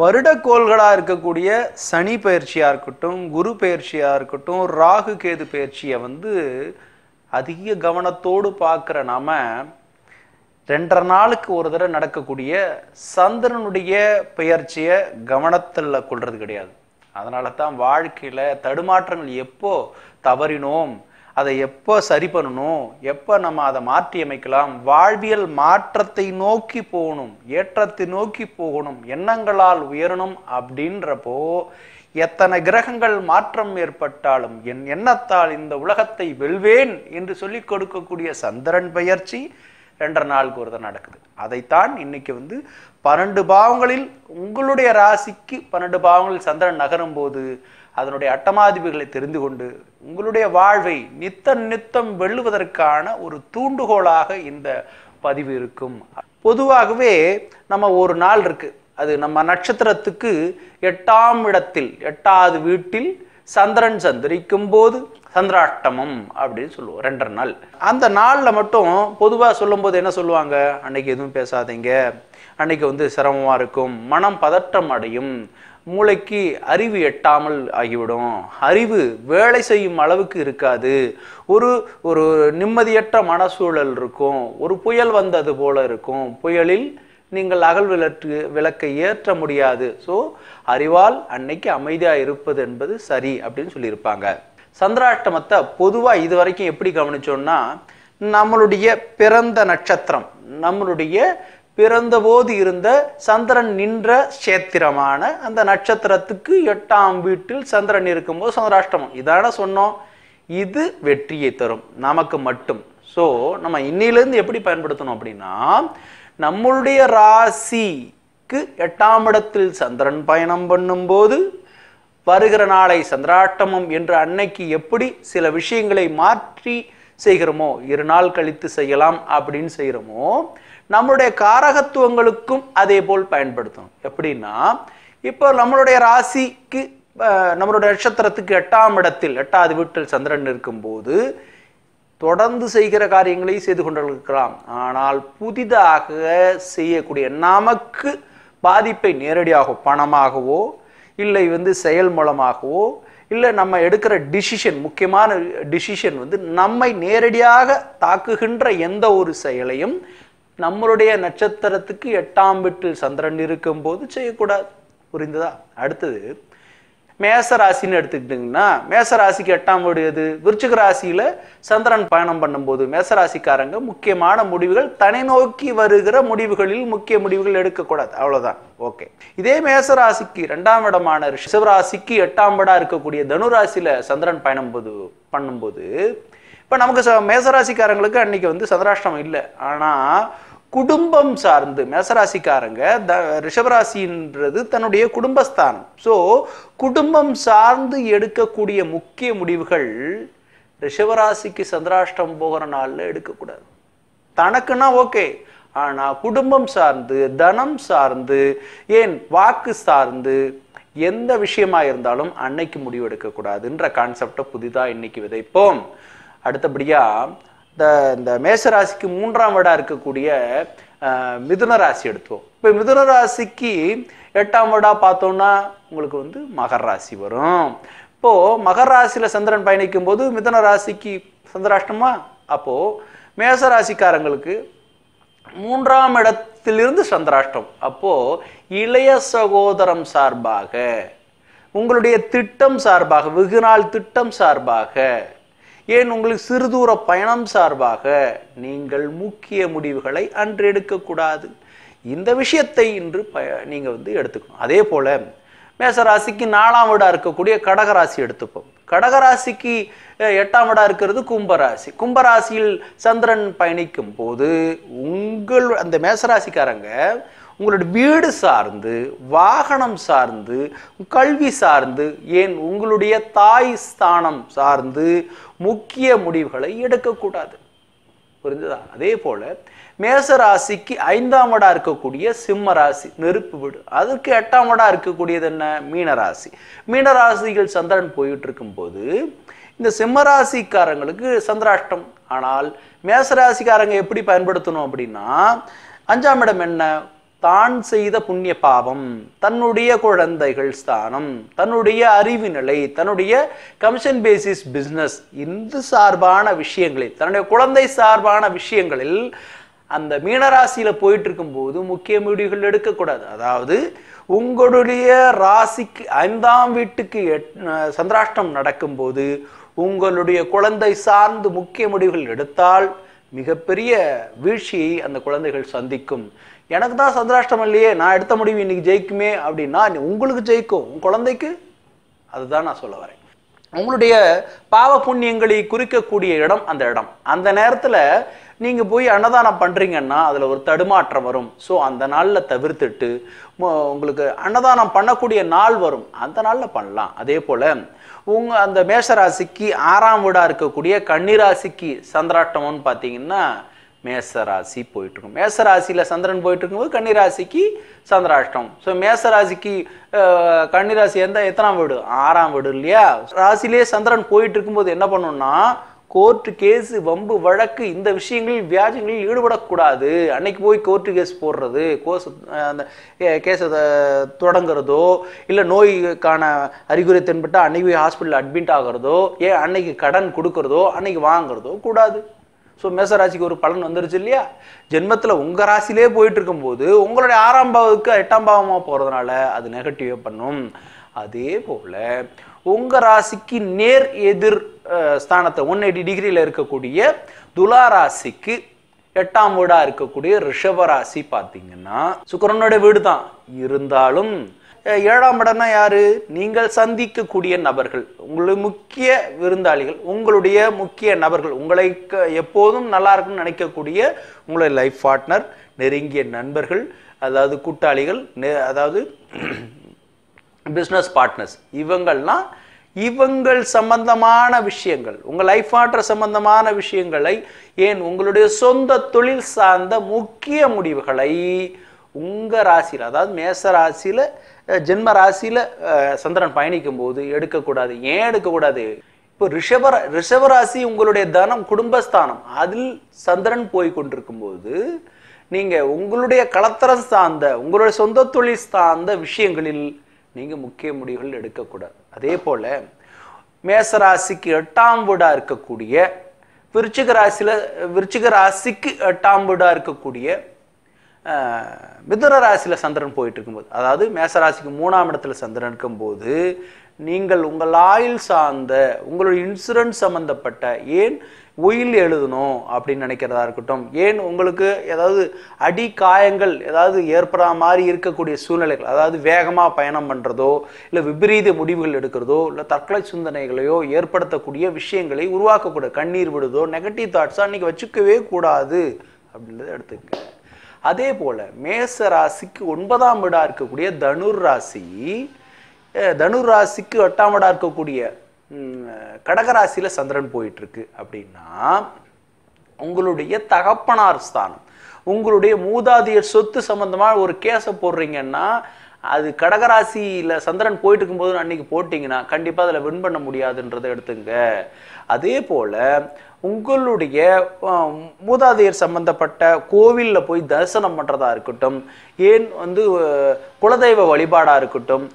வருடக்கோள்களாக இருக்கக்கூடிய சனி பயிற்சியாக இருக்கட்டும் குரு பயிற்சியாக இருக்கட்டும் ராகு கேது பயிற்சியை வந்து அதிக கவனத்தோடு பார்க்குற நாம் ரெண்டரை நாளுக்கு ஒரு தடவை நடக்கக்கூடிய சந்திரனுடைய பெயர்ச்சியை கவனத்தில் கொள்வது கிடையாது அதனால தான் வாழ்க்கையில் தடுமாற்றங்கள் எப்போ தவறினோம் அதை எப்போ சரி பண்ணணும் எப்போ நம்ம அதை மாற்றி அமைக்கலாம் வாழ்வியல் மாற்றத்தை நோக்கி போகணும் ஏற்றத்தை நோக்கி போகணும் எண்ணங்களால் உயரணும் அப்படின்றப்போ எத்தனை கிரகங்கள் மாற்றம் ஏற்பட்டாலும் என் எண்ணத்தால் இந்த உலகத்தை வெல்வேன் என்று சொல்லிக் கொடுக்கக்கூடிய சந்திரன் பயிற்சி ரெண்டரை நாளுக்கு ஒரு தான் நடக்குது அதைத்தான் இன்னைக்கு வந்து பன்னெண்டு பாவங்களில் உங்களுடைய ராசிக்கு பன்னெண்டு பாவங்களில் சந்திரன் நகரும் போது அதனுடைய அட்டமாதிபதிகளை தெரிந்து கொண்டு உங்களுடைய வாழ்வை நித்த நித்தம் வெல்லுவதற்கான ஒரு தூண்டுகோலாக இந்த பதிவு இருக்கும் பொதுவாகவே நம்ம ஒரு நாள் இருக்குது அது நம்ம நட்சத்திரத்துக்கு எட்டாம் இடத்தில் எட்டாவது வீட்டில் சந்திரன் சந்திரிக்கும் போது சந்திராட்டமம் அப்படின்னு சொல்லுவோம் ரெண்டரை நாள் அந்த நாளில் மட்டும் பொதுவாக சொல்லும்போது என்ன சொல்லுவாங்க அன்னைக்கு எதுவும் பேசாதீங்க அன்னைக்கு வந்து சிரமமாக இருக்கும் மனம் பதட்டம் அடையும் மூளைக்கு அறிவு எட்டாமல் ஆகிவிடும் அறிவு வேலை செய்யும் அளவுக்கு இருக்காது ஒரு ஒரு நிம்மதியற்ற மனசூழல் இருக்கும் ஒரு புயல் வந்தது போல இருக்கும் புயலில் நீங்கள் அகல் விளக்கு விளக்கை ஏற்ற முடியாது ஸோ அறிவால் அன்னைக்கு அமைதியாக இருப்பது என்பது சரி அப்படின்னு சொல்லியிருப்பாங்க சந்திராஷ்டமத்தை பொதுவாக இது வரைக்கும் எப்படி கவனிச்சோம்னா நம்மளுடைய பிறந்த நட்சத்திரம் நம்மளுடைய பிறந்தபோது இருந்த சந்திரன் நின்ற சேத்திரமான அந்த நட்சத்திரத்துக்கு எட்டாம் வீட்டில் சந்திரன் இருக்கும்போது சந்திராஷ்டமம் இதான சொன்னோம் இது வெற்றியை தரும் நமக்கு மட்டும் ஸோ நம்ம இன்னிலிருந்து எப்படி பயன்படுத்தணும் அப்படின்னா நம்மளுடைய ராசிக்கு எட்டாம் இடத்தில் சந்திரன் பயணம் பண்ணும்போது வருகிற நாளை சந்திராட்டமம் என்று அன்னைக்கு எப்படி சில விஷயங்களை மாற்றி செய்கிறோமோ இரு நாள் கழித்து செய்யலாம் அப்படின்னு செய்கிறோமோ நம்மளுடைய காரகத்துவங்களுக்கும் அதே போல் பயன்படுத்தணும் எப்படின்னா இப்போ நம்மளுடைய ராசிக்கு நம்மளுடைய நட்சத்திரத்துக்கு எட்டாம் இடத்தில் எட்டாவது வீட்டில் சந்திரன் இருக்கும்போது தொடர்ந்து செய்கிற காரியங்களை செய்து கொண்டிருக்கலாம் ஆனால் புதிதாக செய்யக்கூடிய நமக்கு பாதிப்பை நேரடியாக பணமாகவோ இல்லை வந்து செயல் மூலமாகவோ இல்லை நம்ம எடுக்கிற டிசிஷன் முக்கியமான டிசிஷன் வந்து நம்மை நேரடியாக தாக்குகின்ற எந்த ஒரு செயலையும் நம்மளுடைய நட்சத்திரத்துக்கு எட்டாம் வீட்டில் சந்திரன் இருக்கும்போது செய்யக்கூடாது புரிந்ததா அடுத்தது மேச ராசின்னு எடுத்துக்கிட்டிங்கன்னா மேச ராசிக்கு எட்டாம் வீடு எது விருச்சிக ராசியில் சந்திரன் பயணம் பண்ணும்போது மேச ராசிக்காரங்க முக்கியமான முடிவுகள் தனை நோக்கி வருகிற முடிவுகளில் முக்கிய முடிவுகள் எடுக்கக்கூடாது அவ்வளோதான் ஓகே இதே மேச ராசிக்கு ரெண்டாம் இடமான ரிஷபராசிக்கு எட்டாம் வீடாக இருக்கக்கூடிய தனு ராசியில் சந்திரன் பயணம் போது பண்ணும்போது இப்போ நமக்கு மேசராசிக்காரங்களுக்கு அன்னைக்கு வந்து சந்திராஷ்டமம் இல்லை ஆனால் குடும்பம் சார்ந்து மேசராசிக்காரங்க த ரிஷபராசின்றது தன்னுடைய குடும்பஸ்தானம் ஸோ குடும்பம் சார்ந்து எடுக்கக்கூடிய முக்கிய முடிவுகள் ரிஷபராசிக்கு சந்திராஷ்டம் போகிற நாளில் எடுக்கக்கூடாது தனக்குன்னா ஓகே ஆனால் குடும்பம் சார்ந்து தனம் சார்ந்து ஏன் வாக்கு சார்ந்து எந்த விஷயமா இருந்தாலும் அன்னைக்கு முடிவு எடுக்கக்கூடாதுன்ற கான்செப்டை புதிதாக இன்னைக்கு விதைப்போம் அடுத்தபடியாக இந்த இந்த மேஷராசிக்கு மூன்றாம் வீடாக இருக்கக்கூடிய மிதுன ராசி எடுத்துவோம் இப்போ மிதுன ராசிக்கு எட்டாம் வீடாக பார்த்தோம்னா உங்களுக்கு வந்து மகர ராசி வரும் இப்போது மகர ராசியில் சந்திரன் பயணிக்கும் போது மிதுன ராசிக்கு சந்திராஷ்டமா அப்போது மேச ராசிக்காரங்களுக்கு மூன்றாம் இடத்திலிருந்து சந்திராஷ்டம் அப்போது இளைய சகோதரம் சார்பாக உங்களுடைய திட்டம் சார்பாக வெகுநாள் திட்டம் சார்பாக ஏன் உங்களுக்கு சிறுதூர பயணம் சார்பாக நீங்கள் முக்கிய முடிவுகளை அன்று எடுக்கக்கூடாது இந்த விஷயத்தை இன்று ப நீங்கள் வந்து எடுத்துக்கணும் அதே போல் மேசராசிக்கு நாலாம் வீடாக இருக்கக்கூடிய கடகராசி எடுத்துப்போம் கடகராசிக்கு எட்டாம் வீடாக இருக்கிறது கும்பராசி கும்பராசியில் சந்திரன் பயணிக்கும் போது உங்கள் அந்த மேசராசிக்காரங்க உங்களோட வீடு சார்ந்து வாகனம் சார்ந்து கல்வி சார்ந்து ஏன் உங்களுடைய தாய் ஸ்தானம் சார்ந்து முக்கிய முடிவுகளை எடுக்கக்கூடாது புரிஞ்சுதா அதே போல் மேச ராசிக்கு ஐந்தாம் இடம் இருக்கக்கூடிய சிம்ம ராசி நெருப்பு வீடு அதுக்கு எட்டாம் இடம் இருக்கக்கூடியது என்ன மீனராசி மீனராசிகள் சந்திரன் போயிட்டு இருக்கும்போது இந்த சிம்மராசிக்காரங்களுக்கு சந்திராஷ்டம் ஆனால் மேசராசிக்காரங்க எப்படி பயன்படுத்தணும் அப்படின்னா அஞ்சாம் இடம் என்ன தான் செய்த புண்ணிய பாவம் தன்னுடைய குழந்தைகள் ஸ்தானம் தன்னுடைய அறிவு நிலை தன்னுடைய கமிஷன் பேசிஸ் பிஸ்னஸ் இந்து சார்பான விஷயங்களில் தன்னுடைய குழந்தை சார்பான விஷயங்களில் அந்த மீனராசியில போயிட்டு இருக்கும்போது முக்கிய முடிவுகள் எடுக்கக்கூடாது அதாவது உங்களுடைய ராசிக்கு ஐந்தாம் வீட்டுக்கு சந்திராஷ்டம் நடக்கும்போது உங்களுடைய குழந்தை சார்ந்து முக்கிய முடிவுகள் எடுத்தால் மிகப்பெரிய வீழ்ச்சியை அந்த குழந்தைகள் சந்திக்கும் எனக்கு தான் சந்திராஷ்டம் இல்லையே நான் எடுத்த முடிவு இன்னைக்கு ஜெயிக்குமே அப்படின்னா உங்களுக்கு ஜெயிக்கும் உன் குழந்தைக்கு அதுதான் நான் சொல்ல வரேன் உங்களுடைய பாவ புண்ணியங்களை குறிக்கக்கூடிய இடம் அந்த இடம் அந்த நேரத்தில் நீங்கள் போய் அன்னதானம் பண்ணுறீங்கன்னா அதில் ஒரு தடுமாற்றம் வரும் ஸோ அந்த நாளில் தவிர்த்துட்டு உங்களுக்கு அன்னதானம் பண்ணக்கூடிய நாள் வரும் அந்த நாளில் பண்ணலாம் அதே போல் உங்கள் அந்த மேஷராசிக்கு ஆறாம் வீடாக இருக்கக்கூடிய கன்னிராசிக்கு சந்திராட்டம்னு பார்த்தீங்கன்னா மேசராசி போயிட்டுருக்கும் மேசராசியில் சந்திரன் போயிட்டுருக்கும்போது கன்னிராசிக்கு சந்திராஷ்டம் ஸோ மேசராசிக்கு கன்னிராசி எந்த எத்தனாம் வீடு ஆறாம் வீடு இல்லையா ராசிலே சந்திரன் போயிட்டு இருக்கும்போது என்ன பண்ணணும்னா கோர்ட்டு கேஸ் வம்பு வழக்கு இந்த விஷயங்களில் வியாஜங்களில் ஈடுபடக்கூடாது அன்னைக்கு போய் கோர்ட்டு கேஸ் போடுறது கோஸ் அந்த கேஸை தொடங்குறதோ இல்லை நோய்க்கான அறிகுறி தென்பட்டால் அன்னைக்கு போய் ஹாஸ்பிட்டலில் அட்மிட் ஆகிறதோ ஏன் அன்னைக்கு கடன் கொடுக்கறதோ அன்னைக்கு வாங்குறதோ கூடாது ஸோ மேசராசிக்கு ஒரு பலன் வந்துருச்சு இல்லையா ஜென்மத்தில் உங்கள் ராசிலே போயிட்டு இருக்கும்போது உங்களுடைய ஆறாம் பாவத்துக்கு எட்டாம் பாவமாக போகிறதுனால அது நெகட்டிவாக பண்ணும் அதே போல் உங்கள் ராசிக்கு நேர் எதிர் ஸ்தானத்தை ஒன் எயிட்டி டிகிரியில் இருக்கக்கூடிய துலா ராசிக்கு எட்டாம் வீடாக இருக்கக்கூடிய ரிஷபராசி ராசி பார்த்தீங்கன்னா சுக்கரனுடைய வீடு தான் இருந்தாலும் ஏழாம் இடம்னா யாரு நீங்கள் சந்திக்கக்கூடிய நபர்கள் உங்களுடைய முக்கிய விருந்தாளிகள் உங்களுடைய முக்கிய நபர்கள் உங்களை எப்போதும் நல்லா இருக்குன்னு நினைக்கக்கூடிய உங்களுடைய லைஃப் பார்ட்னர் நெருங்கிய நண்பர்கள் அதாவது கூட்டாளிகள் அதாவது பிஸ்னஸ் பார்ட்னர்ஸ் இவங்கள்லாம் இவங்கள் சம்பந்தமான விஷயங்கள் உங்கள் லைஃப் ஆற்ற சம்பந்தமான விஷயங்களை ஏன் உங்களுடைய சொந்த தொழில் சார்ந்த முக்கிய முடிவுகளை உங்கள் ராசியில் அதாவது மேச ராசியில் ஜென்ம ராசியில் சந்திரன் பயணிக்கும் போது எடுக்கக்கூடாது ஏன் எடுக்கக்கூடாது இப்போ ரிஷப ரிஷபராசி உங்களுடைய தனம் குடும்பஸ்தானம் அதில் சந்திரன் போய் கொண்டிருக்கும் போது நீங்கள் உங்களுடைய கலத்தரம் சார்ந்த உங்களுடைய சொந்த தொழில் சார்ந்த விஷயங்களில் நீங்கள் முக்கிய முடிவுகள் எடுக்கக்கூடாது அதே போல் மேசராசிக்கு எட்டாம் வீடாக இருக்கக்கூடிய விருச்சிக ராசியில் விருச்சிக ராசிக்கு எட்டாம் வீடாக இருக்கக்கூடிய மிதுன ராசியில் சந்திரன் போயிட்டு இருக்கும்போது அதாவது மேசராசிக்கு மூணாம் இடத்துல சந்திரன் இருக்கும்போது நீங்கள் உங்கள் ஆயில் சார்ந்த உங்களுடைய இன்சூரன்ஸ் சம்மந்தப்பட்ட ஏன் உயில் எழுதணும் அப்படின்னு நினைக்கிறதா இருக்கட்டும் ஏன் உங்களுக்கு ஏதாவது அடி காயங்கள் ஏதாவது ஏற்படா மாதிரி இருக்கக்கூடிய சூழ்நிலைகள் அதாவது வேகமாக பயணம் பண்ணுறதோ இல்லை விபரீத முடிவுகள் எடுக்கிறதோ இல்லை தற்கொலை சிந்தனைகளையோ ஏற்படுத்தக்கூடிய விஷயங்களை உருவாக்கக்கூடாது கண்ணீர் விடுதோ நெகட்டிவ் தாட்ஸாக அன்றைக்கி வச்சுக்கவே கூடாது அப்படின்றத எடுத்துக்க அதே போல மேச ராசிக்கு ஒன்பதாம் விடா இருக்கக்கூடிய தனுர் ராசி தனுர் ராசிக்கு எட்டாம் விடா இருக்கக்கூடிய கடகராசியில சந்திரன் போயிட்டு இருக்கு அப்படின்னா உங்களுடைய தகப்பனார் ஸ்தானம் உங்களுடைய மூதாதையர் சொத்து சம்பந்தமா ஒரு கேச போடுறீங்கன்னா அது கடகராசியில் சந்திரன் போயிட்டு இருக்கும்போது அன்றைக்கி போட்டிங்கன்னா கண்டிப்பாக அதில் வின் பண்ண முடியாதுன்றதை எடுத்துங்க அதே போல் உங்களுடைய மூதாதையர் சம்பந்தப்பட்ட கோவிலில் போய் தரிசனம் பண்ணுறதா இருக்கட்டும் ஏன் வந்து குலதெய்வ வழிபாடாக இருக்கட்டும்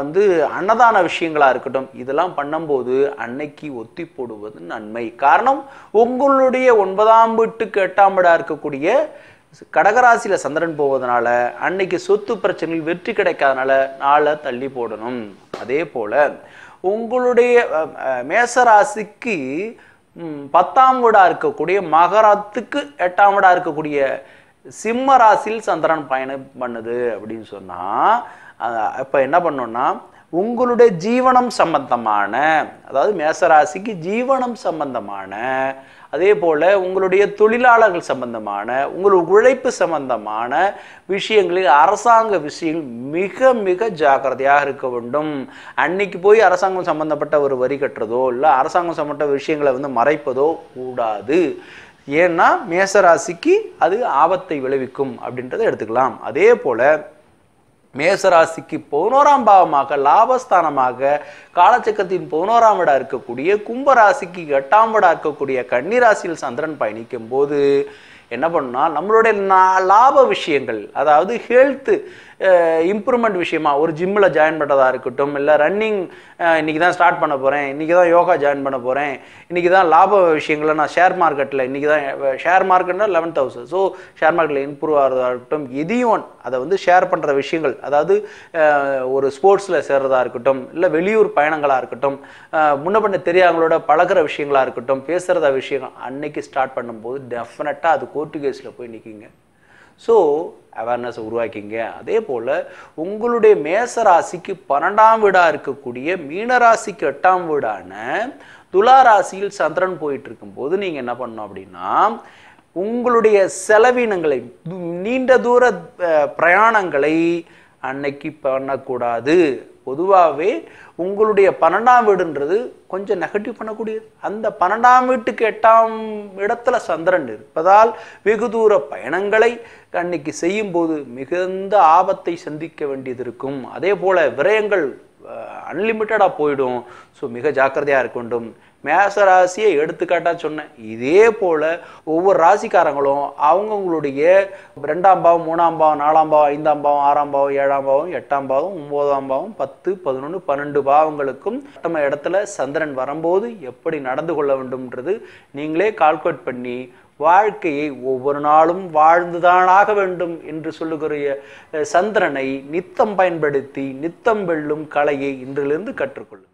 வந்து அன்னதான விஷயங்களாக இருக்கட்டும் இதெல்லாம் பண்ணும்போது அன்னைக்கு ஒத்தி போடுவது நன்மை காரணம் உங்களுடைய ஒன்பதாம் வீட்டுக்கு எட்டாம் வீடாக இருக்கக்கூடிய கடகராசியில் சந்திரன் போவதனால அன்னைக்கு சொத்து பிரச்சனைகள் வெற்றி கிடைக்காதனால நாளை தள்ளி போடணும் அதே போல் உங்களுடைய மேசராசிக்கு பத்தாம் வீடாக இருக்கக்கூடிய மகரத்துக்கு எட்டாம் வீடாக இருக்கக்கூடிய சிம்ம ராசியில் சந்திரன் பயணம் பண்ணுது அப்படின்னு சொன்னால் அப்போ என்ன பண்ணோன்னா உங்களுடைய ஜீவனம் சம்பந்தமான அதாவது மேசராசிக்கு ஜீவனம் சம்பந்தமான அதே போல் உங்களுடைய தொழிலாளர்கள் சம்பந்தமான உங்களுடைய உழைப்பு சம்பந்தமான விஷயங்களில் அரசாங்க விஷயங்கள் மிக மிக ஜாக்கிரதையாக இருக்க வேண்டும் அன்னைக்கு போய் அரசாங்கம் சம்பந்தப்பட்ட ஒரு வரி கட்டுறதோ இல்லை அரசாங்கம் சம்பந்தப்பட்ட விஷயங்களை வந்து மறைப்பதோ கூடாது ஏன்னா மேசராசிக்கு அது ஆபத்தை விளைவிக்கும் அப்படின்றத எடுத்துக்கலாம் அதே போல் மேசராசிக்கு பதினோராம் பாவமாக லாபஸ்தானமாக காலச்சக்கத்தின் பதினோராம் விடா இருக்கக்கூடிய கும்பராசிக்கு எட்டாம் விடா இருக்கக்கூடிய கன்னிராசியில் சந்திரன் பயணிக்கும் போது என்ன பண்ணால் நம்மளுடைய லாப விஷயங்கள் அதாவது ஹெல்த்து இம்ப்ரூவ்மெண்ட் விஷயமா ஒரு ஜிம்மில் ஜாயின் பண்ணுறதா இருக்கட்டும் இல்லை ரன்னிங் இன்றைக்கி தான் ஸ்டார்ட் பண்ண போகிறேன் இன்றைக்கி தான் யோகா ஜாயின் பண்ண போகிறேன் இன்றைக்கி தான் லாப விஷயங்களை நான் ஷேர் மார்க்கெட்டில் இன்றைக்கி தான் ஷேர் மார்க்கெட்னா லெவன் தௌசண்ட் ஸோ ஷேர் மார்க்கெட்டில் இம்ப்ரூவ் ஆகிறதா இருக்கட்டும் எதையும் அதை வந்து ஷேர் பண்ணுற விஷயங்கள் அதாவது ஒரு ஸ்போர்ட்ஸில் சேர்றதா இருக்கட்டும் இல்லை வெளியூர் பயணங்களாக இருக்கட்டும் முன்ன பண்ண தெரியாதவங்களோட பழகிற விஷயங்களாக இருக்கட்டும் பேசுகிறதா விஷயங்கள் அன்னைக்கு ஸ்டார்ட் பண்ணும்போது டெஃபினட்டாக அது கோர்ட்டு கேஸில் போய் நிற்கிங்க ஸோ அவேர்னஸை உருவாக்கிங்க அதே போல் உங்களுடைய மேசராசிக்கு பன்னெண்டாம் வீடாக இருக்கக்கூடிய மீனராசிக்கு எட்டாம் வீடான துலா ராசியில் சந்திரன் போயிட்டு இருக்கும்போது நீங்கள் என்ன பண்ணணும் அப்படின்னா உங்களுடைய செலவினங்களை நீண்ட தூர பிரயாணங்களை அன்னைக்கு பண்ணக்கூடாது பொதுவாகவே உங்களுடைய பன்னெண்டாம் வீடுன்றது கொஞ்சம் நெகட்டிவ் பண்ணக்கூடியது அந்த பன்னெண்டாம் வீட்டுக்கு எட்டாம் இடத்துல சந்திரன் இருப்பதால் வெகு தூர பயணங்களை அன்னைக்கு செய்யும்போது மிகுந்த ஆபத்தை சந்திக்க வேண்டியது இருக்கும் அதே போல் விரயங்கள் அன்லிமிட்டடாக போயிடும் ஸோ மிக ஜாக்கிரதையாக இருக்க வேண்டும் மேச ராசியை எடுத்துக்காட்டாக சொன்னேன் இதே போல் ஒவ்வொரு ராசிக்காரங்களும் அவங்கவுங்களுடைய ரெண்டாம் பாவம் மூணாம் பாவம் நாலாம் பாவம் ஐந்தாம் பாவம் ஆறாம் பாவம் ஏழாம் பாவம் எட்டாம் பாவம் ஒம்போதாம் பாவம் பத்து பதினொன்று பன்னெண்டு பாவங்களுக்கும் நம்ம இடத்துல சந்திரன் வரும்போது எப்படி நடந்து கொள்ள வேண்டும்ன்றது நீங்களே கால்குலேட் பண்ணி வாழ்க்கையை ஒவ்வொரு நாளும் வாழ்ந்துதானாக வேண்டும் என்று சொல்லுகிற சந்திரனை நித்தம் பயன்படுத்தி நித்தம் வெல்லும் கலையை இன்றிலிருந்து கற்றுக்கொள்ளும்